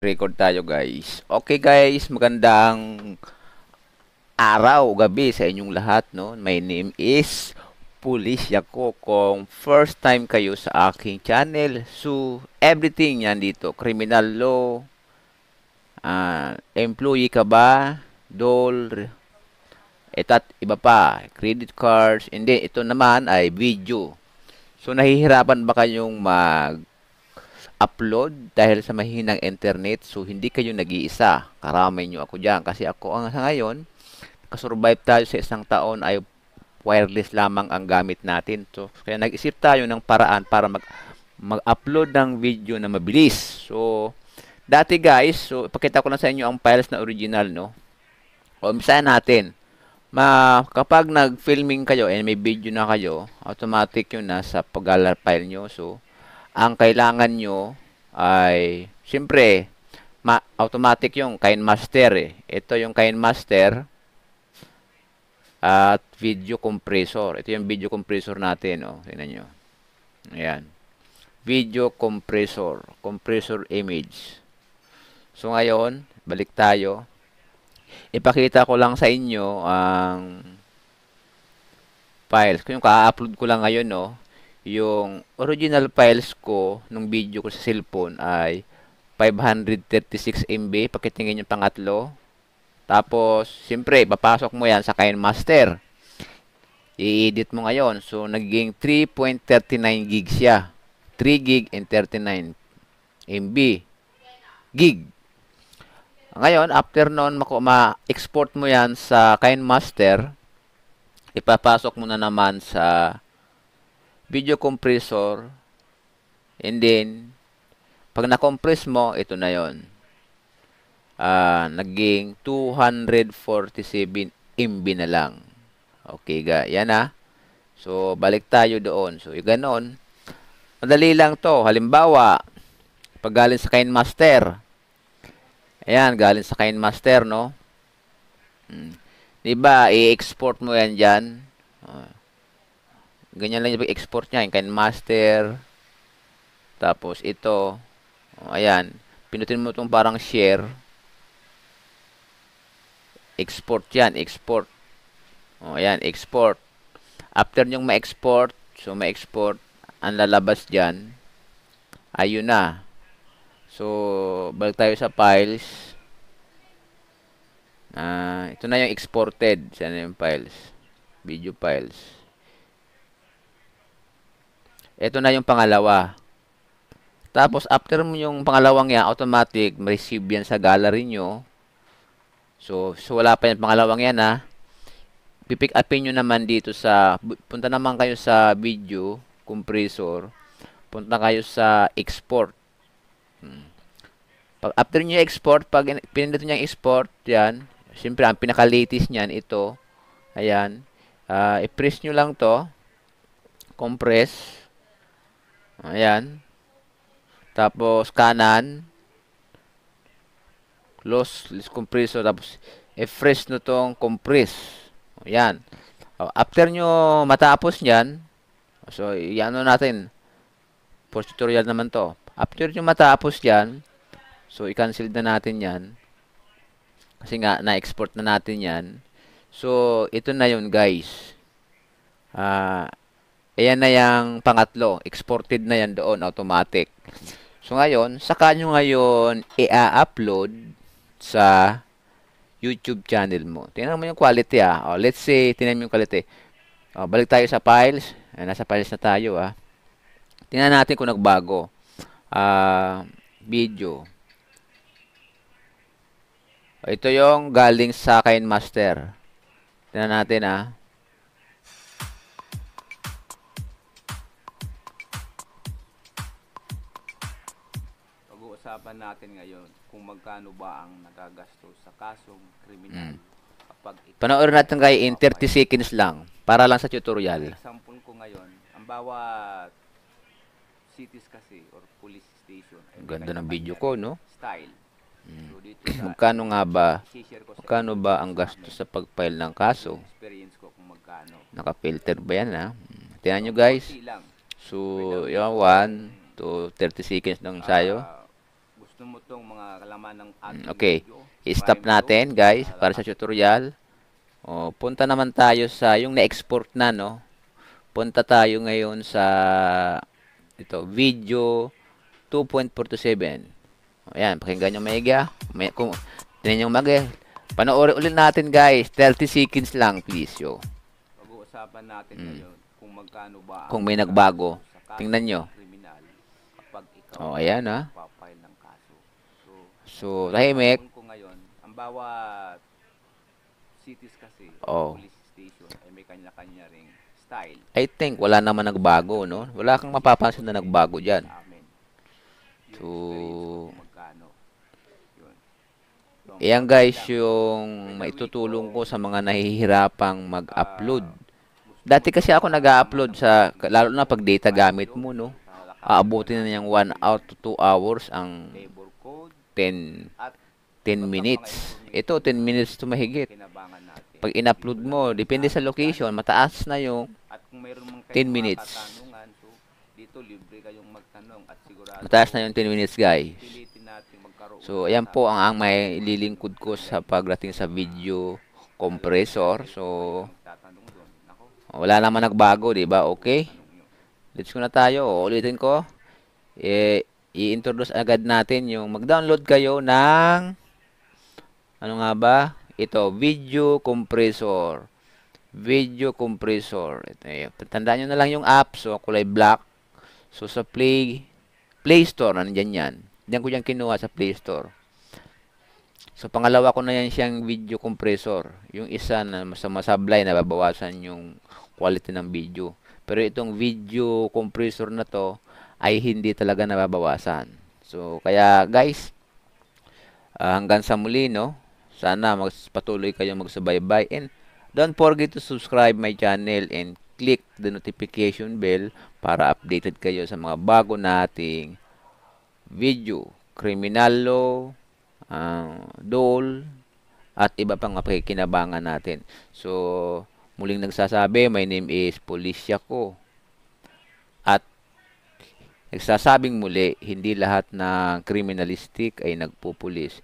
record tayo guys. Okay guys, magandang araw, gabi sa inyong lahat. No? My name is Police Yako. Kung first time kayo sa aking channel, so everything yan dito. Criminal law, uh, employee ka ba, dole, etat iba pa, credit cards, and then ito naman ay video. So nahihirapan ba kayong mag upload dahil sa mahinang internet. So, hindi kayo nag-iisa. Karamay nyo ako dyan. Kasi ako ang sa ngayon, nakasurvive tayo sa isang taon ay wireless lamang ang gamit natin. So, kaya nag-isip tayo ng paraan para mag mag-upload ng video na mabilis. So, dati guys, so ipakita ko lang sa inyo ang files na original, no? O, umpisahan natin. Ma, kapag nag-filming kayo and eh, may video na kayo, automatic yun na sa pag file nyo. So, ang kailangan nyo ay, siyempre, ma automatic yung Kain Master eh. Ito yung Kain Master at video compressor. Ito yung video compressor natin. Oh. Tingnan nyo. Ayan. Video compressor. Compressor image. So ngayon, balik tayo. Ipakita ko lang sa inyo ang files. Kung yung ka-upload ko lang ngayon, no, oh yung original files ko nung video ko sa cellphone ay 536 MB. Pakitingin yung pangatlo. Tapos, siyempre, papasok mo yan sa Kain Master. I-edit mo ngayon. So, nagiging 3.39 gig siya. 3 gig and 39 MB. Gig. Ngayon, after noon ma-export mo yan sa Kain Master. Ipapasok mo na naman sa video compressor, and then, pag na-compress mo, ito na yon uh, ah, naging 247 MB na lang. Okay, ga. Yan ah. So, balik tayo doon. So, yung ganon, madali lang to. Halimbawa, pag galing sa Kain Master, ayan, galing sa Kain Master, no? Hmm. Diba, i-export mo yan dyan. Uh, Ganyan lang yung pag-export niya. Yung kind master. Tapos ito. Oh, ayan. Pinutin mo itong parang share. Export yan. Export. O, oh, ayan. Export. After nyong ma-export. So, ma-export. Ang lalabas dyan. Ayun na. So, balik tayo sa files. Ah, uh, ito na yung exported. Sana yung files. Video files. Ito na yung pangalawa. Tapos, after mo yung pangalawang yan, automatic, receive yan sa gallery nyo. So, so wala pa yung pangalawang yan, ha. Pipick upin nyo naman dito sa, punta naman kayo sa video, compressor. Punta kayo sa export. Hmm. Pag after nyo export, pag pinindot nyo yung export, yan. Siyempre, ang pinaka-latest nyan, ito. Ayan. Uh, i-press nyo lang to. Compress. Ayan. Tapos kanan. Close, list compressor. Tapos e fresh e nyo tong compress. Ayan. After nyo matapos nyan, so iano natin. For tutorial naman to. After nyo matapos yan, so i-cancel na natin yan. Kasi nga, na-export na natin yan. So, ito na yun guys. Ah... Uh, Ayan na yung pangatlo. Exported na yan doon, automatic. So, ngayon, saka nyo ngayon i-upload sa YouTube channel mo. Tingnan mo yung quality, ah. O, oh, let's say, tingnan mo yung quality. O, oh, balik tayo sa files. Ayan, nasa files na tayo, ah. Tingnan natin kung nagbago. Ah, uh, video. O, ito yung galing sa Kain Master. Tingnan natin, ah. pag-uusapan natin ngayon kung magkano ba ang nagagastos sa kasong kriminal. Mm. Kapag Panoorin natin kayo in 30 seconds lang para lang sa tutorial. Example ko ngayon, ang bawat cities kasi or police station. Ang Ganda ng video ko, no? Style. Mm. magkano nga ba? Magkano ba ang gasto sa pag ng kaso? Experience ko kung magkano. Naka-filter ba yan, ha? Tingnan nyo, guys. So, yung 1 to 30 seconds ng ah, sayo. Uh, tumutong mga kalaman ng mm, ating Okay. I-stop natin, guys, para sa tutorial. O, punta naman tayo sa yung na-export na, no? Punta tayo ngayon sa ito, video 2.47. Ayan, pakinggan nyo mega. Ah. May, kung, tinan nyo mega. Panoorin ulit natin, guys. 30 seconds lang, please, yo. Pag-uusapan natin mm. ngayon kung magkano ba kung may nagbago. Tingnan nyo. kapag ikaw oh, ayan, ha? Ah. Papile ng So, tahimik. ko ngayon, ang bawat cities kasi, Oh. police station, ay may kanya-kanya ring style. I think wala naman nagbago, no? Wala kang mapapansin na nagbago dyan. Amen. Yung So- magkano. Yun. Ayan guys yung maitutulong ko sa mga nahihirapang mag-upload. Ah, Dati kasi ako nag-upload sa, lalo na pag data gamit mo, no? Aabutin na niyang 1 out to 2 hours ang 10, 10 minutes. Ito, 10 minutes to mahigit. Pag in-upload mo, depende sa location, mataas na yung 10 minutes. Mataas na yung 10 minutes, guys. So, ayan po ang, ang may lilingkod ko sa pagdating sa video compressor. So, wala naman nagbago, di ba? Okay. Let's go na tayo. Ulitin ko. Eh, i-introduce agad natin yung mag-download kayo ng ano nga ba? Ito, video compressor. Video compressor. Ito, tandaan nyo na lang yung app. So, kulay black. So, sa Play, Play Store, nandiyan yan. Diyan ko yan kinuha sa Play Store. So, pangalawa ko na yan siyang video compressor. Yung isa na masamasablay na babawasan yung quality ng video. Pero itong video compressor na to, ay hindi talaga nababawasan. So, kaya guys, uh, hanggang sa muli, no? Sana magpatuloy kayong magsubaybay and don't forget to subscribe my channel and click the notification bell para updated kayo sa mga bago nating video, criminal law, uh, dole, at iba pang mapakikinabangan natin. So, muling nagsasabi, my name is Policia ko. At Nagsasabing muli, hindi lahat ng criminalistic ay nagpupulis.